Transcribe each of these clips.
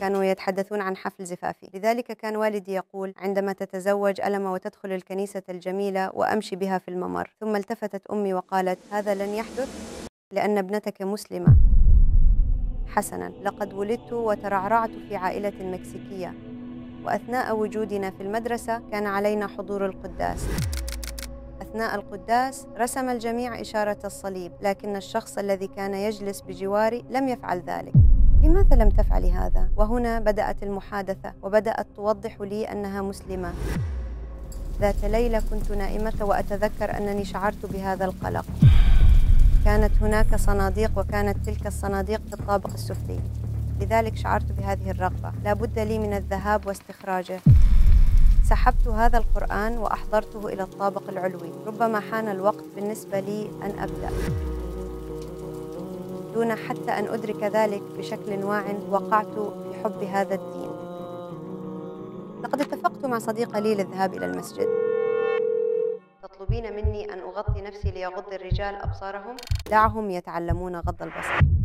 كانوا يتحدثون عن حفل زفافي لذلك كان والدي يقول عندما تتزوج ألم وتدخل الكنيسة الجميلة وأمشي بها في الممر ثم التفتت أمي وقالت هذا لن يحدث لأن ابنتك مسلمة حسنا لقد ولدت وترعرعت في عائلة مكسيكية وأثناء وجودنا في المدرسة كان علينا حضور القداس أثناء القداس رسم الجميع إشارة الصليب لكن الشخص الذي كان يجلس بجواري لم يفعل ذلك لماذا لم تفعلي هذا؟ وهنا بدأت المحادثة وبدأت توضح لي أنها مسلمة ذات ليلة كنت نائمة وأتذكر أنني شعرت بهذا القلق كانت هناك صناديق وكانت تلك الصناديق في الطابق السفلي لذلك شعرت بهذه الرغبة لا بد لي من الذهاب واستخراجه سحبت هذا القرآن وأحضرته إلى الطابق العلوي ربما حان الوقت بالنسبة لي أن أبدأ دون حتى أن أدرك ذلك بشكل واع وقعت في حب هذا الدين لقد اتفقت مع صديقة لي للذهاب إلى المسجد تطلبين مني أن أغطي نفسي ليغض الرجال أبصارهم دعهم يتعلمون غض البصر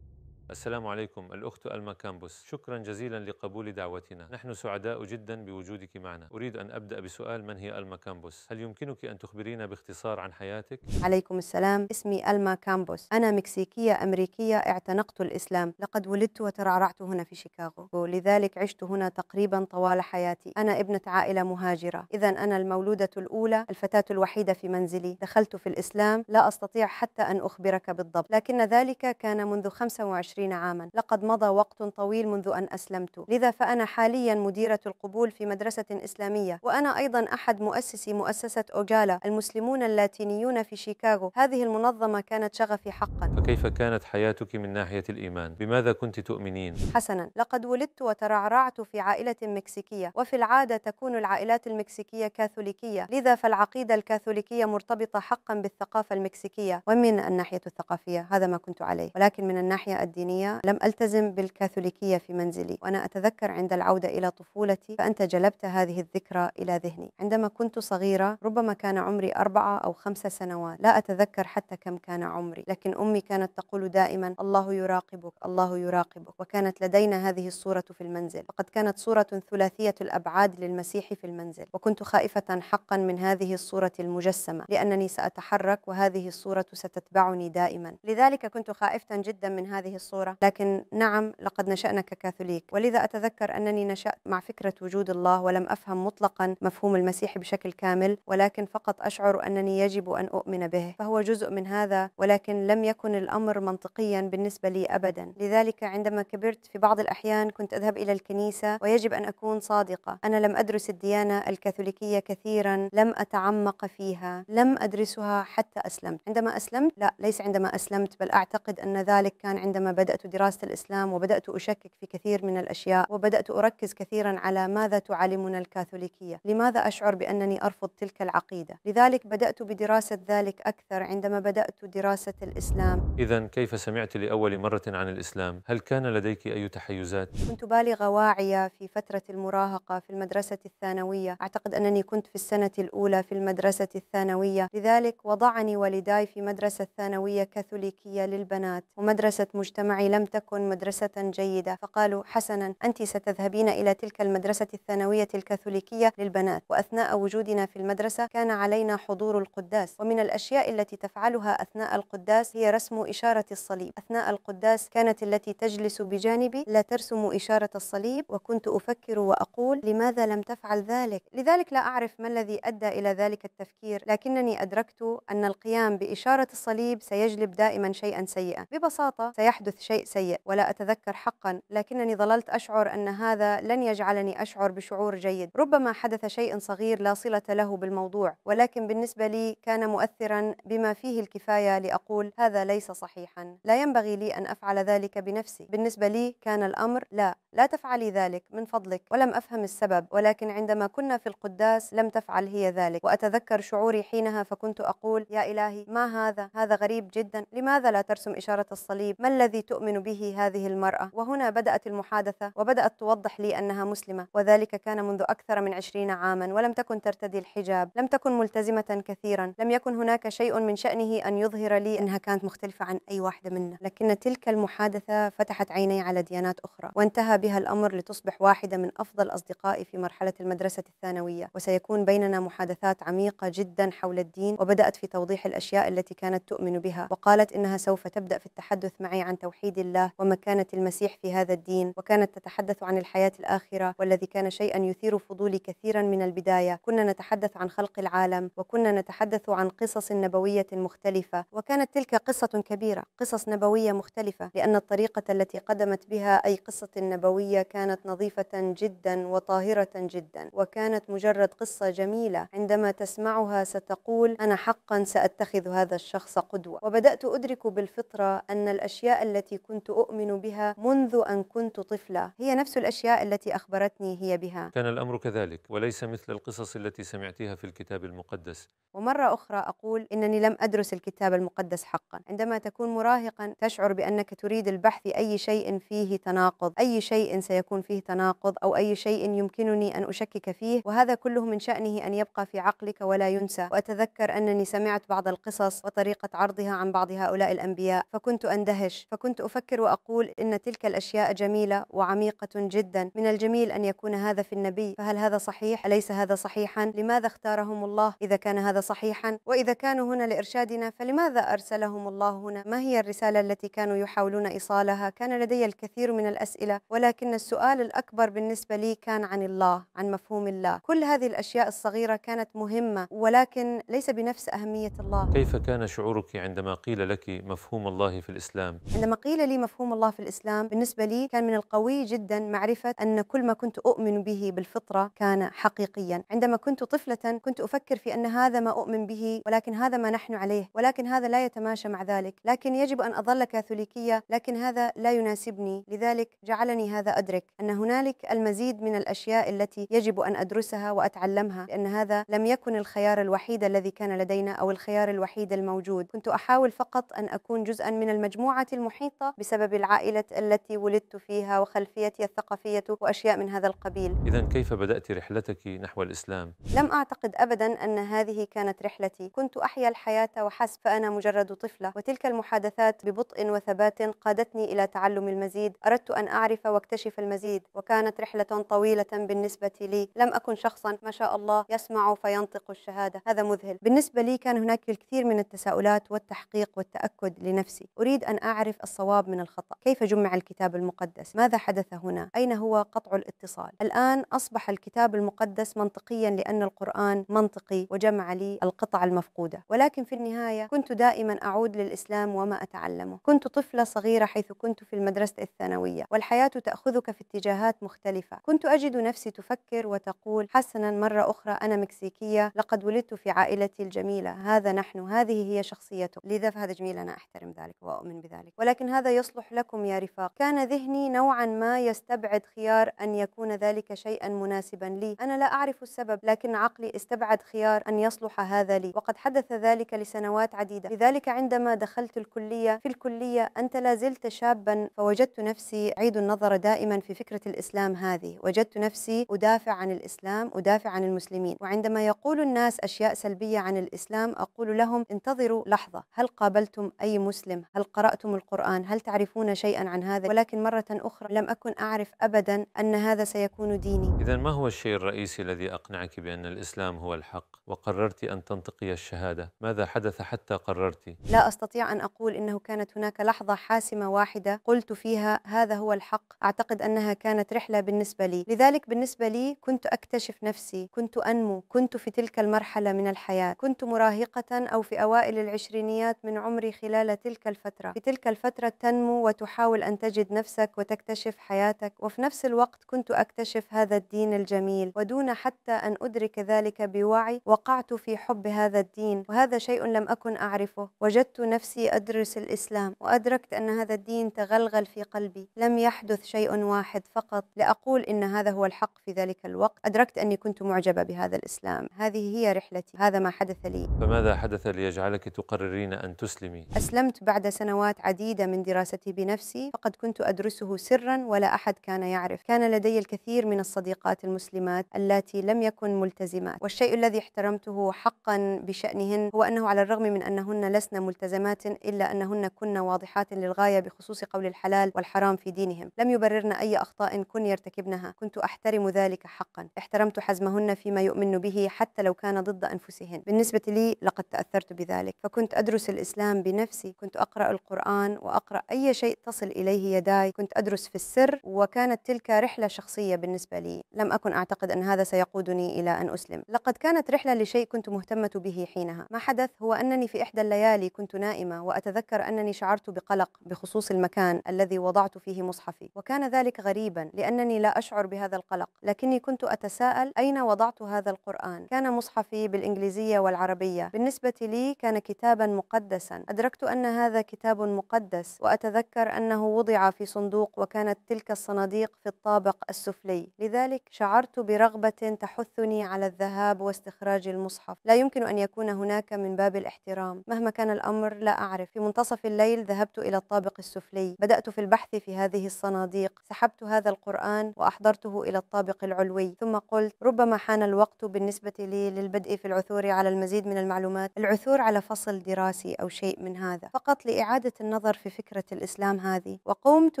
السلام عليكم الأخت ألما كامبوس شكرا جزيلا لقبول دعوتنا نحن سعداء جدا بوجودك معنا أريد أن أبدأ بسؤال من هي ألما كامبوس هل يمكنك أن تخبرينا باختصار عن حياتك؟ عليكم السلام اسمي ألما كامبوس أنا مكسيكية أمريكية اعتنقت الإسلام لقد ولدت وترعرعت هنا في شيكاغو ولذلك عشت هنا تقريبا طوال حياتي أنا ابنة عائلة مهاجرة إذا أنا المولودة الأولى الفتاة الوحيدة في منزلي دخلت في الإسلام لا أستطيع حتى أن أخبرك بالضبط لكن ذلك كان منذ 25 25 عاما لقد مضى وقت طويل منذ أن أسلمت لذا فأنا حاليا مديرة القبول في مدرسة إسلامية وأنا أيضا أحد مؤسسي مؤسسة أوجالا المسلمون اللاتينيون في شيكاغو هذه المنظمة كانت شغفي حقا فكيف كانت حياتك من ناحية الإيمان؟ بماذا كنت تؤمنين؟ حسنا لقد ولدت وترعرعت في عائلة مكسيكية وفي العادة تكون العائلات المكسيكية كاثوليكية لذا فالعقيدة الكاثوليكية مرتبطة حقا بالثقافة المكسيكية ومن الناحية الثقافية هذا ما كنت عليه ولكن من الناحية الدينية الإسلامية لم ألتزم بالكاثوليكية في منزلي وأنا أتذكر عند العودة إلى طفولتي فأنت جلبت هذه الذكرى إلى ذهني عندما كنت صغيرة ربما كان عمري أربعة أو خمسة سنوات لا أتذكر حتى كم كان عمري لكن أمي كانت تقول دائما الله يراقبك الله يراقبك وكانت لدينا هذه الصورة في المنزل فقد كانت صورة ثلاثية الأبعاد للمسيح في المنزل وكنت خائفة حقا من هذه الصورة المجسمة لأنني سأتحرك وهذه الصورة ستتبعني دائما لذلك كنت خائفة جدا من هذه الصورة الصورة لكن نعم لقد نشأنا ككاثوليك ولذا أتذكر أنني نشأت مع فكرة وجود الله ولم أفهم مطلقا مفهوم المسيح بشكل كامل ولكن فقط أشعر أنني يجب أن أؤمن به فهو جزء من هذا ولكن لم يكن الأمر منطقيا بالنسبة لي أبدا لذلك عندما كبرت في بعض الأحيان كنت أذهب إلى الكنيسة ويجب أن أكون صادقة أنا لم أدرس الديانة الكاثوليكية كثيرا لم أتعمق فيها لم أدرسها حتى أسلمت عندما أسلمت لا ليس عندما أسلمت بل أعتقد أن ذلك كان عندما بدأ بدأت دراسة الإسلام وبدأت أشكك في كثير من الأشياء وبدأت أركز كثيرا على ماذا تعلمنا الكاثوليكية لماذا أشعر بأنني أرفض تلك العقيدة لذلك بدأت بدراسة ذلك أكثر عندما بدأت دراسة الإسلام إذا كيف سمعت لأول مرة عن الإسلام؟ هل كان لديك أي تحيزات؟ كنت بالغة واعية في فترة المراهقة في المدرسة الثانوية أعتقد أنني كنت في السنة الأولى في المدرسة الثانوية لذلك وضعني والداي في مدرسة ثانوية كاثوليكية للبنات ومدرسة مجتمع المجتمع لم تكن مدرسة جيدة فقالوا حسنا أنت ستذهبين إلى تلك المدرسة الثانوية الكاثوليكية للبنات وأثناء وجودنا في المدرسة كان علينا حضور القداس ومن الأشياء التي تفعلها أثناء القداس هي رسم إشارة الصليب أثناء القداس كانت التي تجلس بجانبي لا ترسم إشارة الصليب وكنت أفكر وأقول لماذا لم تفعل ذلك لذلك لا أعرف ما الذي أدى إلى ذلك التفكير لكنني أدركت أن القيام بإشارة الصليب سيجلب دائما شيئا سيئا ببساطة سيحدث شيء سيء ولا أتذكر حقا لكنني ظللت أشعر أن هذا لن يجعلني أشعر بشعور جيد ربما حدث شيء صغير لا صلة له بالموضوع ولكن بالنسبة لي كان مؤثرا بما فيه الكفاية لأقول هذا ليس صحيحا لا ينبغي لي أن أفعل ذلك بنفسي بالنسبة لي كان الأمر لا لا تفعلي ذلك من فضلك ولم أفهم السبب ولكن عندما كنا في القداس لم تفعل هي ذلك وأتذكر شعوري حينها فكنت أقول يا إلهي ما هذا هذا غريب جدا لماذا لا ترسم إشارة الصليب ما الذي تؤمن به هذه المرأة وهنا بدأت المحادثة وبدأت توضح لي أنها مسلمة وذلك كان منذ أكثر من عشرين عاما ولم تكن ترتدي الحجاب لم تكن ملتزمة كثيرا لم يكن هناك شيء من شأنه أن يظهر لي أنها كانت مختلفة عن أي واحدة منا لكن تلك المحادثة فتحت عيني على ديانات أخرى وانتهى بها الأمر لتصبح واحدة من أفضل أصدقائي في مرحلة المدرسة الثانوية وسيكون بيننا محادثات عميقة جدا حول الدين وبدأت في توضيح الأشياء التي كانت تؤمن بها وقالت إنها سوف تبدأ في التحدث معي عن توحيد توحيد الله ومكانة المسيح في هذا الدين وكانت تتحدث عن الحياة الآخرة والذي كان شيئا يثير فضولي كثيرا من البداية كنا نتحدث عن خلق العالم وكنا نتحدث عن قصص نبوية مختلفة وكانت تلك قصة كبيرة قصص نبوية مختلفة لأن الطريقة التي قدمت بها أي قصة نبوية كانت نظيفة جدا وطاهرة جدا وكانت مجرد قصة جميلة عندما تسمعها ستقول أنا حقا سأتخذ هذا الشخص قدوة وبدأت أدرك بالفطرة أن الأشياء التي التي كنت أؤمن بها منذ أن كنت طفلة هي نفس الأشياء التي أخبرتني هي بها كان الأمر كذلك وليس مثل القصص التي سمعتها في الكتاب المقدس ومرة أخرى أقول إنني لم أدرس الكتاب المقدس حقا عندما تكون مراهقا تشعر بأنك تريد البحث أي شيء فيه تناقض أي شيء سيكون فيه تناقض أو أي شيء يمكنني أن أشكك فيه وهذا كله من شأنه أن يبقى في عقلك ولا ينسى وأتذكر أنني سمعت بعض القصص وطريقة عرضها عن بعض هؤلاء الأنبياء فكنت أندهش فكنت أفكر وأقول إن تلك الأشياء جميلة وعميقة جدا من الجميل أن يكون هذا في النبي فهل هذا صحيح؟ أليس هذا صحيحا؟ لماذا اختارهم الله إذا كان هذا صحيحا؟ وإذا كانوا هنا لإرشادنا فلماذا أرسلهم الله هنا؟ ما هي الرسالة التي كانوا يحاولون إيصالها؟ كان لدي الكثير من الأسئلة ولكن السؤال الأكبر بالنسبة لي كان عن الله عن مفهوم الله كل هذه الأشياء الصغيرة كانت مهمة ولكن ليس بنفس أهمية الله كيف كان شعورك عندما قيل لك مفهوم الله في الإسلام؟ عندما قيل قيل لي مفهوم الله في الإسلام بالنسبة لي كان من القوي جدا معرفة أن كل ما كنت أؤمن به بالفطرة كان حقيقيا عندما كنت طفلة كنت أفكر في أن هذا ما أؤمن به ولكن هذا ما نحن عليه ولكن هذا لا يتماشى مع ذلك لكن يجب أن أظل كاثوليكية لكن هذا لا يناسبني لذلك جعلني هذا أدرك أن هنالك المزيد من الأشياء التي يجب أن أدرسها وأتعلمها لأن هذا لم يكن الخيار الوحيد الذي كان لدينا أو الخيار الوحيد الموجود كنت أحاول فقط أن أكون جزءا من المجموعة المحيطة محيطة بسبب العائلة التي ولدت فيها وخلفيتي الثقافية وأشياء من هذا القبيل إذا كيف بدأت رحلتك نحو الإسلام؟ لم أعتقد أبدا أن هذه كانت رحلتي كنت أحيا الحياة وحسب فأنا مجرد طفلة وتلك المحادثات ببطء وثبات قادتني إلى تعلم المزيد أردت أن أعرف واكتشف المزيد وكانت رحلة طويلة بالنسبة لي لم أكن شخصا ما شاء الله يسمع فينطق الشهادة هذا مذهل بالنسبة لي كان هناك الكثير من التساؤلات والتحقيق والتأكد لنفسي أريد أن أعرف الصواب الصواب من الخطأ كيف جمع الكتاب المقدس ماذا حدث هنا أين هو قطع الاتصال الآن أصبح الكتاب المقدس منطقيا لأن القرآن منطقي وجمع لي القطع المفقودة ولكن في النهاية كنت دائما أعود للإسلام وما أتعلمه كنت طفلة صغيرة حيث كنت في المدرسة الثانوية والحياة تأخذك في اتجاهات مختلفة كنت أجد نفسي تفكر وتقول حسنا مرة أخرى أنا مكسيكية لقد ولدت في عائلتي الجميلة هذا نحن هذه هي شخصيتك لذا فهذا جميل أنا أحترم ذلك وأؤمن بذلك ولكن هذا يصلح لكم يا رفاق كان ذهني نوعا ما يستبعد خيار أن يكون ذلك شيئا مناسبا لي أنا لا أعرف السبب لكن عقلي استبعد خيار أن يصلح هذا لي وقد حدث ذلك لسنوات عديدة لذلك عندما دخلت الكلية في الكلية أنت لا زلت شابا فوجدت نفسي أعيد النظر دائما في فكرة الإسلام هذه وجدت نفسي أدافع عن الإسلام أدافع عن المسلمين وعندما يقول الناس أشياء سلبية عن الإسلام أقول لهم انتظروا لحظة هل قابلتم أي مسلم هل قرأتم القرآن هل تعرفون شيئا عن هذا ولكن مرة أخرى لم أكن أعرف أبدا أن هذا سيكون ديني إذا ما هو الشيء الرئيسي الذي أقنعك بأن الإسلام هو الحق وقررت أن تنطقي الشهادة ماذا حدث حتى قررت؟ لا أستطيع أن أقول إنه كانت هناك لحظة حاسمة واحدة قلت فيها هذا هو الحق أعتقد أنها كانت رحلة بالنسبة لي لذلك بالنسبة لي كنت أكتشف نفسي كنت أنمو كنت في تلك المرحلة من الحياة كنت مراهقة أو في أوائل العشرينيات من عمري خلال تلك الفترة في تلك الفترة تنمو وتحاول أن تجد نفسك وتكتشف حياتك وفي نفس الوقت كنت أكتشف هذا الدين الجميل ودون حتى أن أدرك ذلك بوعي وقعت في حب هذا الدين وهذا شيء لم أكن أعرفه وجدت نفسي أدرس الإسلام وأدركت أن هذا الدين تغلغل في قلبي لم يحدث شيء واحد فقط لأقول إن هذا هو الحق في ذلك الوقت أدركت أني كنت معجبة بهذا الإسلام هذه هي رحلتي هذا ما حدث لي فماذا حدث ليجعلك تقررين أن تسلمي؟ أسلمت بعد سنوات عديدة من دراستي بنفسي فقد كنت أدرسه سرا ولا أحد كان يعرف كان لدي الكثير من الصديقات المسلمات التي لم يكن ملتزمات والشيء الذي احترمته حقا بشأنهن هو أنه على الرغم من أنهن لسن ملتزمات إلا أنهن كن واضحات للغاية بخصوص قول الحلال والحرام في دينهم لم يبررن أي أخطاء كن يرتكبنها كنت أحترم ذلك حقا احترمت حزمهن فيما يؤمن به حتى لو كان ضد أنفسهن بالنسبة لي لقد تأثرت بذلك فكنت أدرس الإسلام بنفسي كنت أقرأ القرآن وأقرأ أقرأ أي شيء تصل إليه يداي كنت أدرس في السر وكانت تلك رحلة شخصية بالنسبة لي لم أكن أعتقد أن هذا سيقودني إلى أن أسلم لقد كانت رحلة لشيء كنت مهتمة به حينها ما حدث هو أنني في إحدى الليالي كنت نائمة وأتذكر أنني شعرت بقلق بخصوص المكان الذي وضعت فيه مصحفي وكان ذلك غريبا لأنني لا أشعر بهذا القلق لكني كنت أتساءل أين وضعت هذا القرآن كان مصحفي بالإنجليزية والعربية بالنسبة لي كان كتابا مقدسا أدركت أن هذا كتاب مقدس وأتذكر أنه وضع في صندوق وكانت تلك الصناديق في الطابق السفلي لذلك شعرت برغبة تحثني على الذهاب واستخراج المصحف لا يمكن أن يكون هناك من باب الاحترام مهما كان الأمر لا أعرف في منتصف الليل ذهبت إلى الطابق السفلي بدأت في البحث في هذه الصناديق سحبت هذا القرآن وأحضرته إلى الطابق العلوي ثم قلت ربما حان الوقت بالنسبة لي للبدء في العثور على المزيد من المعلومات العثور على فصل دراسي أو شيء من هذا فقط لإعادة النظر في فكرة فكرة الإسلام هذه وقمت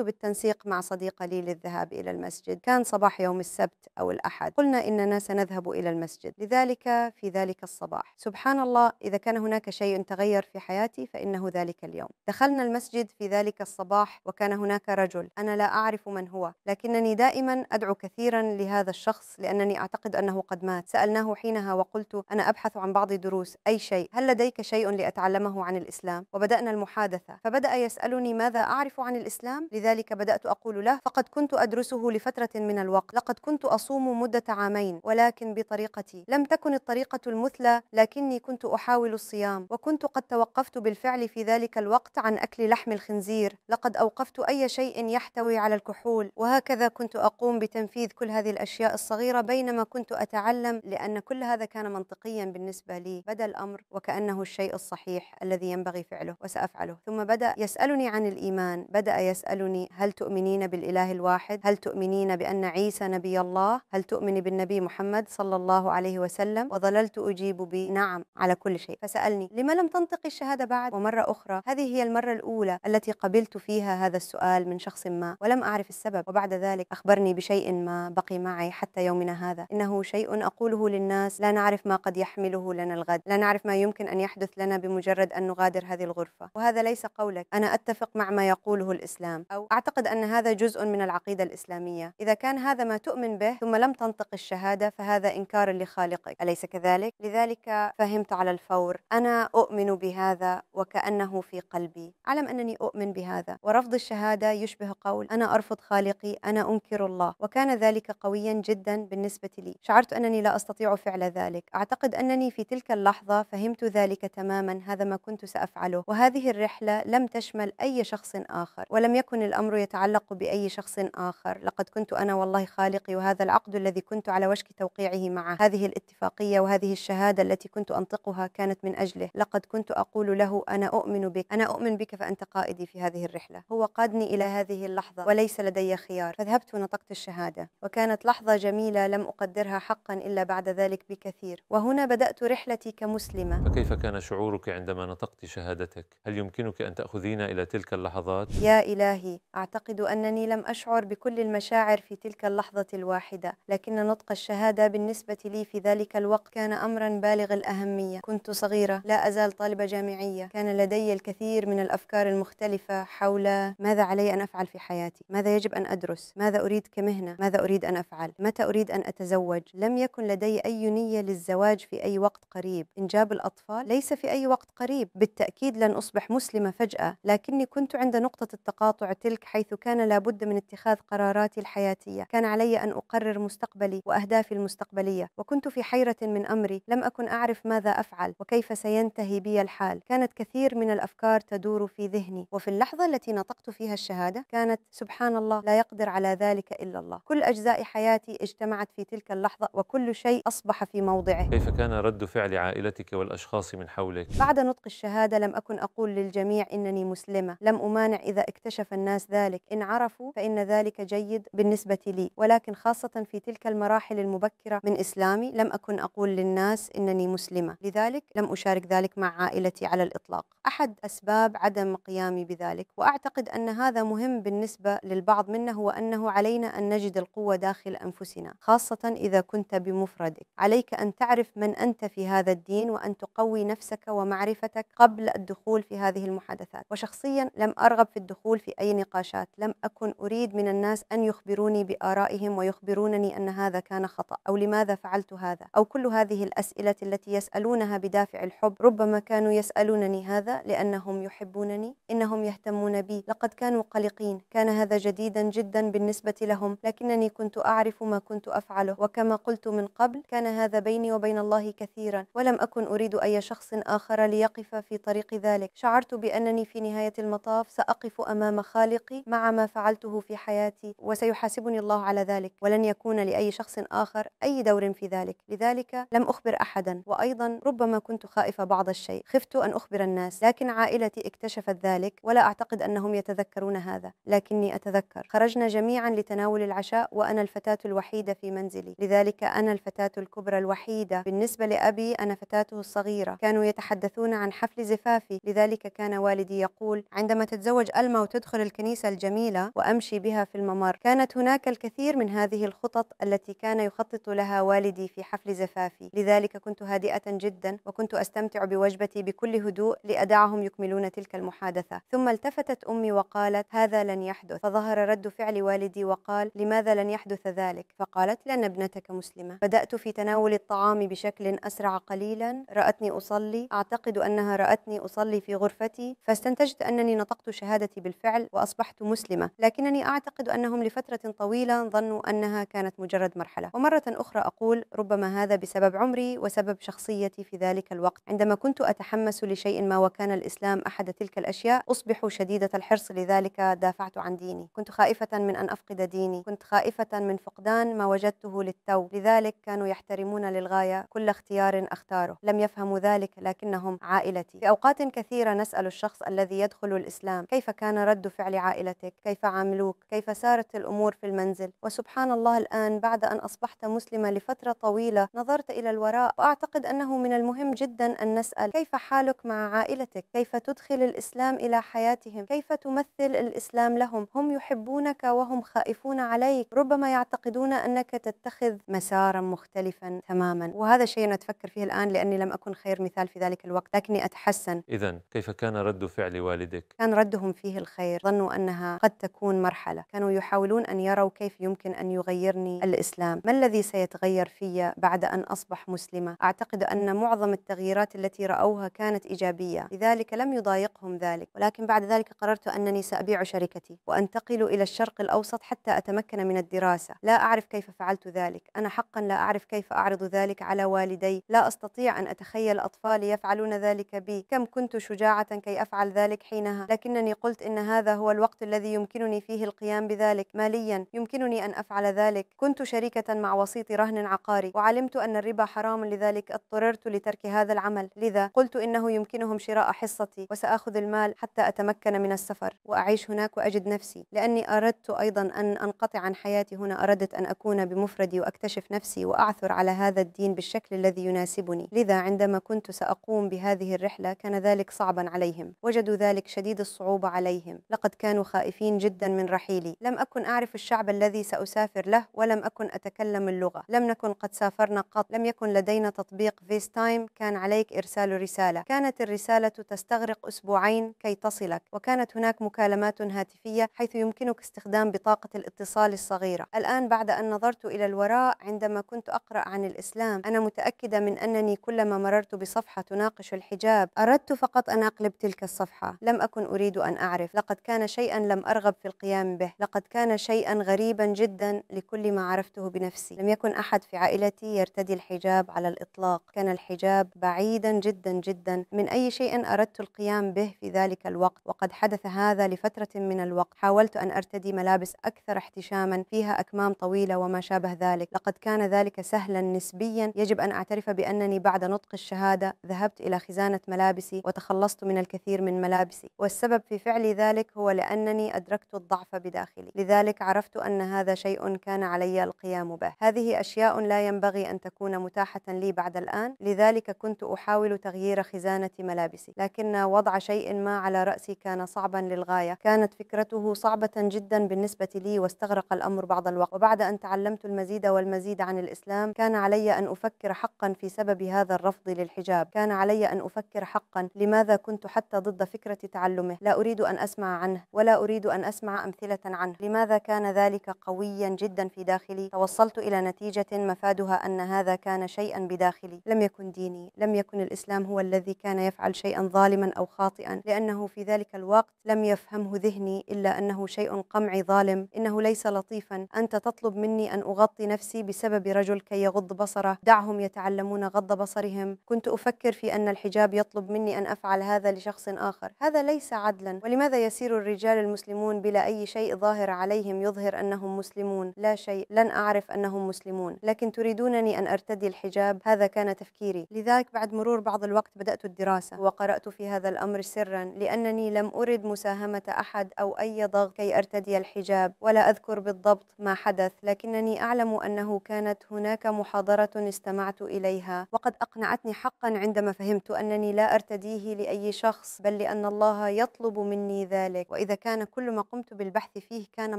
بالتنسيق مع صديقة لي للذهاب إلى المسجد كان صباح يوم السبت أو الأحد قلنا إننا سنذهب إلى المسجد لذلك في ذلك الصباح سبحان الله إذا كان هناك شيء تغير في حياتي فإنه ذلك اليوم دخلنا المسجد في ذلك الصباح وكان هناك رجل أنا لا أعرف من هو لكنني دائما أدعو كثيرا لهذا الشخص لأنني أعتقد أنه قد مات سألناه حينها وقلت أنا أبحث عن بعض دروس أي شيء هل لديك شيء لأتعلمه عن الإسلام وبدأنا المحادثة فبدأ يسأل يسألني ماذا أعرف عن الإسلام لذلك بدأت أقول له فقد كنت أدرسه لفترة من الوقت لقد كنت أصوم مدة عامين ولكن بطريقتي لم تكن الطريقة المثلى لكني كنت أحاول الصيام وكنت قد توقفت بالفعل في ذلك الوقت عن أكل لحم الخنزير لقد أوقفت أي شيء يحتوي على الكحول وهكذا كنت أقوم بتنفيذ كل هذه الأشياء الصغيرة بينما كنت أتعلم لأن كل هذا كان منطقيا بالنسبة لي بدا الأمر وكأنه الشيء الصحيح الذي ينبغي فعله وسأفعله ثم بدأ يسألني سألني عن الإيمان بدأ يسألني هل تؤمنين بالإله الواحد؟ هل تؤمنين بأن عيسى نبي الله؟ هل تؤمن بالنبي محمد صلى الله عليه وسلم؟ وظللت أجيب بنعم على كل شيء فسألني لما لم تنطقي الشهادة بعد ومرة أخرى هذه هي المرة الأولى التي قبلت فيها هذا السؤال من شخص ما ولم أعرف السبب وبعد ذلك أخبرني بشيء ما بقي معي حتى يومنا هذا إنه شيء أقوله للناس لا نعرف ما قد يحمله لنا الغد لا نعرف ما يمكن أن يحدث لنا بمجرد أن نغادر هذه الغرفة وهذا ليس قولك أنا أتفق أتفق مع ما يقوله الإسلام أو أعتقد أن هذا جزء من العقيدة الإسلامية إذا كان هذا ما تؤمن به ثم لم تنطق الشهادة فهذا إنكار لخالقك أليس كذلك؟ لذلك فهمت على الفور أنا أؤمن بهذا وكأنه في قلبي أعلم أنني أؤمن بهذا ورفض الشهادة يشبه قول أنا أرفض خالقي أنا أنكر الله وكان ذلك قويا جدا بالنسبة لي شعرت أنني لا أستطيع فعل ذلك أعتقد أنني في تلك اللحظة فهمت ذلك تماما هذا ما كنت سأفعله وهذه الرحلة لم تشمل أي شخص آخر ولم يكن الأمر يتعلق بأي شخص آخر لقد كنت أنا والله خالقي وهذا العقد الذي كنت على وشك توقيعه معه هذه الاتفاقية وهذه الشهادة التي كنت أنطقها كانت من أجله لقد كنت أقول له أنا أؤمن بك أنا أؤمن بك فأنت قائدي في هذه الرحلة هو قادني إلى هذه اللحظة وليس لدي خيار فذهبت ونطقت الشهادة وكانت لحظة جميلة لم أقدرها حقا إلا بعد ذلك بكثير وهنا بدأت رحلتي كمسلمة فكيف كان شعورك عندما نطقت شهادتك؟ هل يمكنك أن تأخذينا إلى تلك اللحظات؟ يا إلهي أعتقد أنني لم أشعر بكل المشاعر في تلك اللحظة الواحدة لكن نطق الشهادة بالنسبة لي في ذلك الوقت كان أمرا بالغ الأهمية كنت صغيرة لا أزال طالبة جامعية كان لدي الكثير من الأفكار المختلفة حول ماذا علي أن أفعل في حياتي ماذا يجب أن أدرس ماذا أريد كمهنة ماذا أريد أن أفعل متى أريد أن أتزوج لم يكن لدي أي نية للزواج في أي وقت قريب إنجاب الأطفال ليس في أي وقت قريب بالتأكيد لن أصبح مسلمة فجأة لكني لكني كنت عند نقطة التقاطع تلك حيث كان لابد من اتخاذ قراراتي الحياتية كان علي أن أقرر مستقبلي وأهدافي المستقبلية وكنت في حيرة من أمري لم أكن أعرف ماذا أفعل وكيف سينتهي بي الحال كانت كثير من الأفكار تدور في ذهني وفي اللحظة التي نطقت فيها الشهادة كانت سبحان الله لا يقدر على ذلك إلا الله كل أجزاء حياتي اجتمعت في تلك اللحظة وكل شيء أصبح في موضعه كيف كان رد فعل عائلتك والأشخاص من حولك؟ بعد نطق الشهادة لم أكن أقول للجميع إنني مسلمة لم أمانع إذا اكتشف الناس ذلك إن عرفوا فإن ذلك جيد بالنسبة لي ولكن خاصة في تلك المراحل المبكرة من إسلامي لم أكن أقول للناس إنني مسلمة لذلك لم أشارك ذلك مع عائلتي على الإطلاق أحد أسباب عدم قيامي بذلك وأعتقد أن هذا مهم بالنسبة للبعض منا هو أنه علينا أن نجد القوة داخل أنفسنا خاصة إذا كنت بمفردك عليك أن تعرف من أنت في هذا الدين وأن تقوي نفسك ومعرفتك قبل الدخول في هذه المحادثات وشخصيا شخصيا لم أرغب في الدخول في أي نقاشات لم أكن أريد من الناس أن يخبروني بآرائهم ويخبرونني أن هذا كان خطأ أو لماذا فعلت هذا أو كل هذه الأسئلة التي يسألونها بدافع الحب ربما كانوا يسألونني هذا لأنهم يحبونني إنهم يهتمون بي لقد كانوا قلقين كان هذا جديدا جدا بالنسبة لهم لكنني كنت أعرف ما كنت أفعله وكما قلت من قبل كان هذا بيني وبين الله كثيرا ولم أكن أريد أي شخص آخر ليقف في طريق ذلك شعرت بأنني في نهاية المطاف سأقف أمام خالقي مع ما فعلته في حياتي وسيحاسبني الله على ذلك ولن يكون لأي شخص آخر أي دور في ذلك لذلك لم أخبر أحدا وأيضا ربما كنت خائفة بعض الشيء خفت أن أخبر الناس لكن عائلتي اكتشفت ذلك ولا أعتقد أنهم يتذكرون هذا لكني أتذكر خرجنا جميعا لتناول العشاء وأنا الفتاة الوحيدة في منزلي لذلك أنا الفتاة الكبرى الوحيدة بالنسبة لأبي أنا فتاته الصغيرة كانوا يتحدثون عن حفل زفافي لذلك كان والدي يقول عندما تتزوج ألما وتدخل الكنيسة الجميلة وأمشي بها في الممر كانت هناك الكثير من هذه الخطط التي كان يخطط لها والدي في حفل زفافي لذلك كنت هادئة جدا وكنت أستمتع بوجبتي بكل هدوء لأدعهم يكملون تلك المحادثة ثم التفتت أمي وقالت هذا لن يحدث فظهر رد فعل والدي وقال لماذا لن يحدث ذلك فقالت لأن ابنتك مسلمة بدأت في تناول الطعام بشكل أسرع قليلا رأتني أصلي أعتقد أنها رأتني أصلي في غرفتي فاستنتجت أن أنني نطقت شهادتي بالفعل وأصبحت مسلمة لكنني أعتقد أنهم لفترة طويلة ظنوا أنها كانت مجرد مرحلة ومرة أخرى أقول ربما هذا بسبب عمري وسبب شخصيتي في ذلك الوقت عندما كنت أتحمس لشيء ما وكان الإسلام أحد تلك الأشياء أصبح شديدة الحرص لذلك دافعت عن ديني كنت خائفة من أن أفقد ديني كنت خائفة من فقدان ما وجدته للتو لذلك كانوا يحترمون للغاية كل اختيار أختاره لم يفهموا ذلك لكنهم عائلتي في أوقات كثيرة نسأل الشخص الذي يدخل دخلوا الإسلام كيف كان رد فعل عائلتك كيف عاملوك كيف سارت الأمور في المنزل وسبحان الله الآن بعد أن أصبحت مسلمة لفترة طويلة نظرت إلى الوراء وأعتقد أنه من المهم جدا أن نسأل كيف حالك مع عائلتك كيف تدخل الإسلام إلى حياتهم كيف تمثل الإسلام لهم هم يحبونك وهم خائفون عليك ربما يعتقدون أنك تتخذ مسارا مختلفا تماما وهذا شيء أنا فيه الآن لأني لم أكن خير مثال في ذلك الوقت لكني أتحسن إذا كيف كان رد فعل والدك ذلك؟ كان ردهم فيه الخير ظنوا أنها قد تكون مرحلة كانوا يحاولون أن يروا كيف يمكن أن يغيرني الإسلام ما الذي سيتغير في بعد أن أصبح مسلمة؟ أعتقد أن معظم التغييرات التي رأوها كانت إيجابية لذلك لم يضايقهم ذلك ولكن بعد ذلك قررت أنني سأبيع شركتي وأنتقل إلى الشرق الأوسط حتى أتمكن من الدراسة لا أعرف كيف فعلت ذلك أنا حقا لا أعرف كيف أعرض ذلك على والدي لا أستطيع أن أتخيل أطفالي يفعلون ذلك بي كم كنت شجاعة كي أفعل ذلك حين معناها لكنني قلت إن هذا هو الوقت الذي يمكنني فيه القيام بذلك ماليا يمكنني أن أفعل ذلك كنت شريكة مع وسيط رهن عقاري وعلمت أن الربا حرام لذلك اضطررت لترك هذا العمل لذا قلت إنه يمكنهم شراء حصتي وسأخذ المال حتى أتمكن من السفر وأعيش هناك وأجد نفسي لأني أردت أيضا أن أنقطع عن حياتي هنا أردت أن أكون بمفردي وأكتشف نفسي وأعثر على هذا الدين بالشكل الذي يناسبني لذا عندما كنت سأقوم بهذه الرحلة كان ذلك صعبا عليهم وجدوا ذلك شديد شديد الصعوبة عليهم لقد كانوا خائفين جدا من رحيلي لم أكن أعرف الشعب الذي سأسافر له ولم أكن أتكلم اللغة لم نكن قد سافرنا قط لم يكن لدينا تطبيق فيس تايم كان عليك إرسال رسالة كانت الرسالة تستغرق أسبوعين كي تصلك وكانت هناك مكالمات هاتفية حيث يمكنك استخدام بطاقة الاتصال الصغيرة الآن بعد أن نظرت إلى الوراء عندما كنت أقرأ عن الإسلام أنا متأكدة من أنني كلما مررت بصفحة تناقش الحجاب أردت فقط أن أقلب تلك الصفحة لم أكن أكن أريد أن أعرف لقد كان شيئا لم أرغب في القيام به لقد كان شيئا غريبا جدا لكل ما عرفته بنفسي لم يكن أحد في عائلتي يرتدي الحجاب على الإطلاق كان الحجاب بعيدا جدا جدا من أي شيء أردت القيام به في ذلك الوقت وقد حدث هذا لفترة من الوقت حاولت أن أرتدي ملابس أكثر احتشاما فيها أكمام طويلة وما شابه ذلك لقد كان ذلك سهلا نسبيا يجب أن أعترف بأنني بعد نطق الشهادة ذهبت إلى خزانة ملابسي وتخلصت من الكثير من ملابسي والسبب في فعل ذلك هو لأنني أدركت الضعف بداخلي لذلك عرفت أن هذا شيء كان علي القيام به هذه أشياء لا ينبغي أن تكون متاحة لي بعد الآن لذلك كنت أحاول تغيير خزانة ملابسي لكن وضع شيء ما على رأسي كان صعبا للغاية كانت فكرته صعبة جدا بالنسبة لي واستغرق الأمر بعض الوقت وبعد أن تعلمت المزيد والمزيد عن الإسلام كان علي أن أفكر حقا في سبب هذا الرفض للحجاب كان علي أن أفكر حقا لماذا كنت حتى ضد فكرة تعليم تعلمه لا أريد أن أسمع عنه ولا أريد أن أسمع أمثلة عنه لماذا كان ذلك قويا جدا في داخلي توصلت إلى نتيجة مفادها أن هذا كان شيئا بداخلي لم يكن ديني لم يكن الإسلام هو الذي كان يفعل شيئا ظالما أو خاطئا لأنه في ذلك الوقت لم يفهمه ذهني إلا أنه شيء قمعي ظالم إنه ليس لطيفا أنت تطلب مني أن أغطي نفسي بسبب رجل كي يغض بصره دعهم يتعلمون غض بصرهم كنت أفكر في أن الحجاب يطلب مني أن أفعل هذا لشخص آخر هذا ليس ليس عدلا ولماذا يسير الرجال المسلمون بلا أي شيء ظاهر عليهم يظهر أنهم مسلمون لا شيء لن أعرف أنهم مسلمون لكن تريدونني أن أرتدي الحجاب هذا كان تفكيري لذلك بعد مرور بعض الوقت بدأت الدراسة وقرأت في هذا الأمر سرا لأنني لم أرد مساهمة أحد أو أي ضغط كي أرتدي الحجاب ولا أذكر بالضبط ما حدث لكنني أعلم أنه كانت هناك محاضرة استمعت إليها وقد أقنعتني حقا عندما فهمت أنني لا أرتديه لأي شخص بل لأن الله يطلب مني ذلك وإذا كان كل ما قمت بالبحث فيه كان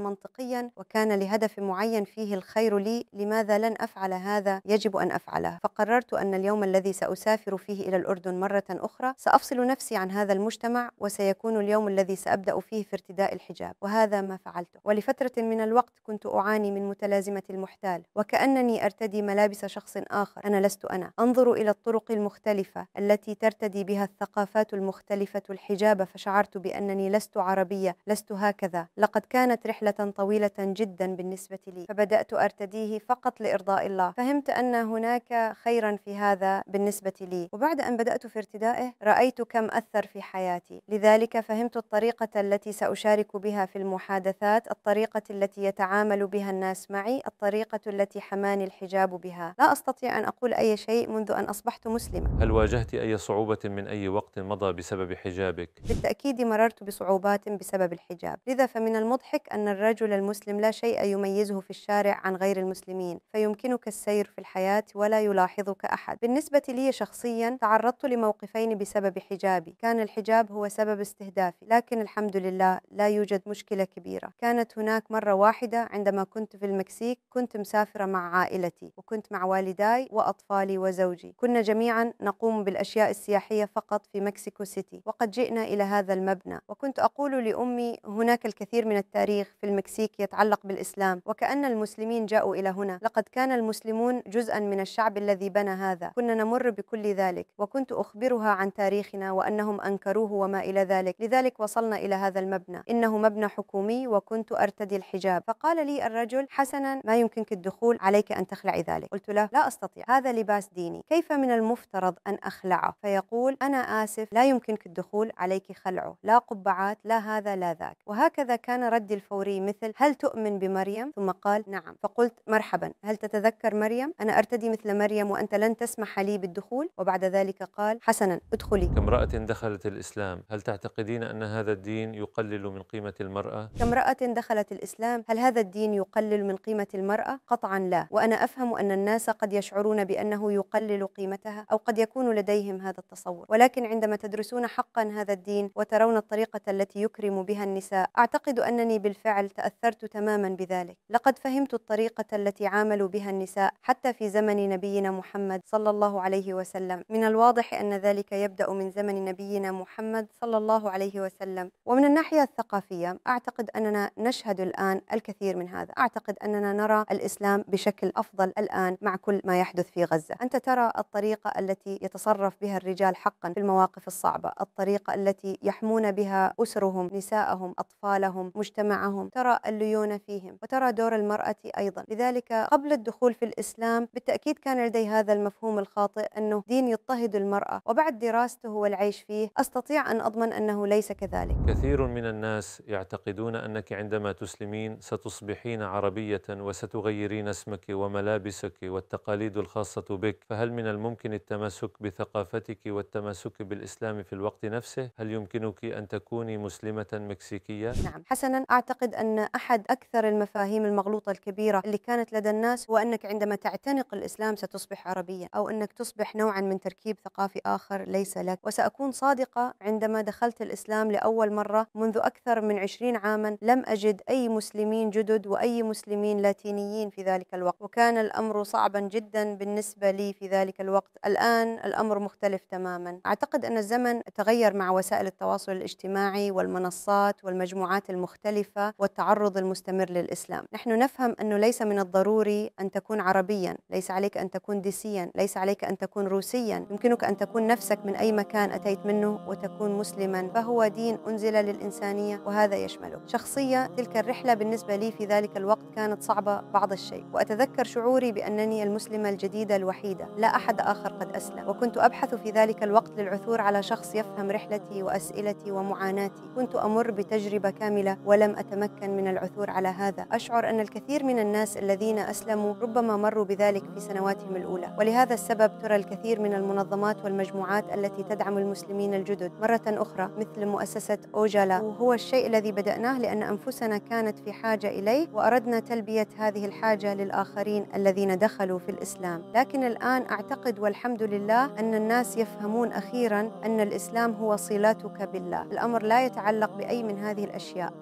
منطقيا وكان لهدف معين فيه الخير لي لماذا لن أفعل هذا يجب أن أفعله فقررت أن اليوم الذي سأسافر فيه إلى الأردن مرة أخرى سأفصل نفسي عن هذا المجتمع وسيكون اليوم الذي سأبدأ فيه في ارتداء الحجاب وهذا ما فعلته ولفترة من الوقت كنت أعاني من متلازمة المحتال وكأنني أرتدي ملابس شخص آخر أنا لست أنا أنظر إلى الطرق المختلفة التي ترتدي بها الثقافات المختلفة الحجاب فشعرت بأنني لست عربية لست هكذا لقد كانت رحلة طويلة جدا بالنسبة لي فبدأت أرتديه فقط لإرضاء الله فهمت أن هناك خيرا في هذا بالنسبة لي وبعد أن بدأت في ارتدائه رأيت كم أثر في حياتي لذلك فهمت الطريقة التي سأشارك بها في المحادثات الطريقة التي يتعامل بها الناس معي الطريقة التي حماني الحجاب بها لا أستطيع أن أقول أي شيء منذ أن أصبحت مسلمة هل واجهت أي صعوبة من أي وقت مضى بسبب حجابك؟ بالتأكيد مررت بصعوبات بسبب الحجاب لذا فمن المضحك أن الرجل المسلم لا شيء يميزه في الشارع عن غير المسلمين فيمكنك السير في الحياة ولا يلاحظك أحد بالنسبة لي شخصيا تعرضت لموقفين بسبب حجابي كان الحجاب هو سبب استهدافي لكن الحمد لله لا يوجد مشكلة كبيرة كانت هناك مرة واحدة عندما كنت في المكسيك كنت مسافرة مع عائلتي وكنت مع والداي وأطفالي وزوجي كنا جميعا نقوم بالأشياء السياحية فقط في مكسيكو سيتي وقد جئنا إلى هذا المبنى وكنت أقول لأمي هناك الكثير من التاريخ في المكسيك يتعلق بالإسلام وكأن المسلمين جاءوا إلى هنا لقد كان المسلمون جزءا من الشعب الذي بنى هذا كنا نمر بكل ذلك وكنت أخبرها عن تاريخنا وأنهم أنكروه وما إلى ذلك لذلك وصلنا إلى هذا المبنى إنه مبنى حكومي وكنت أرتدي الحجاب فقال لي الرجل حسنا ما يمكنك الدخول عليك أن تخلعي ذلك قلت له لا أستطيع هذا لباس ديني كيف من المفترض أن أخلعه فيقول أنا آسف لا يمكنك الدخول عليك خلعه لا قبعات لا هذا لا ذاك وهكذا كان ردي الفوري مثل هل تؤمن بمريم ثم قال نعم فقلت مرحبا هل تتذكر مريم أنا أرتدي مثل مريم وأنت لن تسمح لي بالدخول وبعد ذلك قال حسنا ادخلي كامرأة دخلت الإسلام هل تعتقدين أن هذا الدين يقلل من قيمة المرأة؟ كامرأة دخلت الإسلام هل هذا الدين يقلل من قيمة المرأة؟ قطعا لا وأنا أفهم أن الناس قد يشعرون بأنه يقلل قيمتها أو قد يكون لديهم هذا التصور ولكن عندما تدرسون حقا هذا الدين وترون الطريقة التي يكرم بها النساء أعتقد أنني بالفعل تأثرت تماما بذلك لقد فهمت الطريقة التي عاملوا بها النساء حتى في زمن نبينا محمد صلى الله عليه وسلم من الواضح أن ذلك يبدأ من زمن نبينا محمد صلى الله عليه وسلم ومن الناحية الثقافية أعتقد أننا نشهد الآن الكثير من هذا أعتقد أننا نرى الإسلام بشكل أفضل الآن مع كل ما يحدث في غزة أنت ترى الطريقة التي يتصرف بها الرجال حقا في المواقف الصعبة الطريقة التي يحمون بها أسرهم نساءهم أطفالهم مجتمعهم ترى الليونة فيهم وترى دور المرأة أيضا لذلك قبل الدخول في الإسلام بالتأكيد كان لدي هذا المفهوم الخاطئ أنه دين يضطهد المرأة وبعد دراسته والعيش فيه أستطيع أن أضمن أنه ليس كذلك كثير من الناس يعتقدون أنك عندما تسلمين ستصبحين عربية وستغيرين اسمك وملابسك والتقاليد الخاصة بك فهل من الممكن التمسك بثقافتك والتمسك بالإسلام في الوقت نفسه؟ هل يمكن يمكنك أن تكوني مسلمة مكسيكية؟ نعم حسنا أعتقد أن أحد أكثر المفاهيم المغلوطة الكبيرة اللي كانت لدى الناس هو أنك عندما تعتنق الإسلام ستصبح عربيا أو أنك تصبح نوعا من تركيب ثقافي آخر ليس لك وسأكون صادقة عندما دخلت الإسلام لأول مرة منذ أكثر من عشرين عاما لم أجد أي مسلمين جدد وأي مسلمين لاتينيين في ذلك الوقت وكان الأمر صعبا جدا بالنسبة لي في ذلك الوقت الآن الأمر مختلف تماما أعتقد أن الزمن تغير مع وسائل التواصل الاجتماعي والمنصات والمجموعات المختلفة والتعرض المستمر للإسلام نحن نفهم أنه ليس من الضروري أن تكون عربيا ليس عليك أن تكون ديسيا ليس عليك أن تكون روسيا يمكنك أن تكون نفسك من أي مكان أتيت منه وتكون مسلما فهو دين أنزل للإنسانية وهذا يشمله شخصيا تلك الرحلة بالنسبة لي في ذلك الوقت كانت صعبة بعض الشيء وأتذكر شعوري بأنني المسلمة الجديدة الوحيدة لا أحد آخر قد أسلم وكنت أبحث في ذلك الوقت للعثور على شخص يفهم رحلتي وأسلم أسئلتي ومعاناتي كنت أمر بتجربة كاملة ولم أتمكن من العثور على هذا أشعر أن الكثير من الناس الذين أسلموا ربما مروا بذلك في سنواتهم الأولى ولهذا السبب ترى الكثير من المنظمات والمجموعات التي تدعم المسلمين الجدد مرة أخرى مثل مؤسسة أوجالا وهو الشيء الذي بدأناه لأن أنفسنا كانت في حاجة إليه وأردنا تلبية هذه الحاجة للآخرين الذين دخلوا في الإسلام لكن الآن أعتقد والحمد لله أن الناس يفهمون أخيرا أن الإسلام هو صلات حكمك بالله الأمر لا يتعلق بأي من هذه الأشياء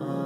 آه.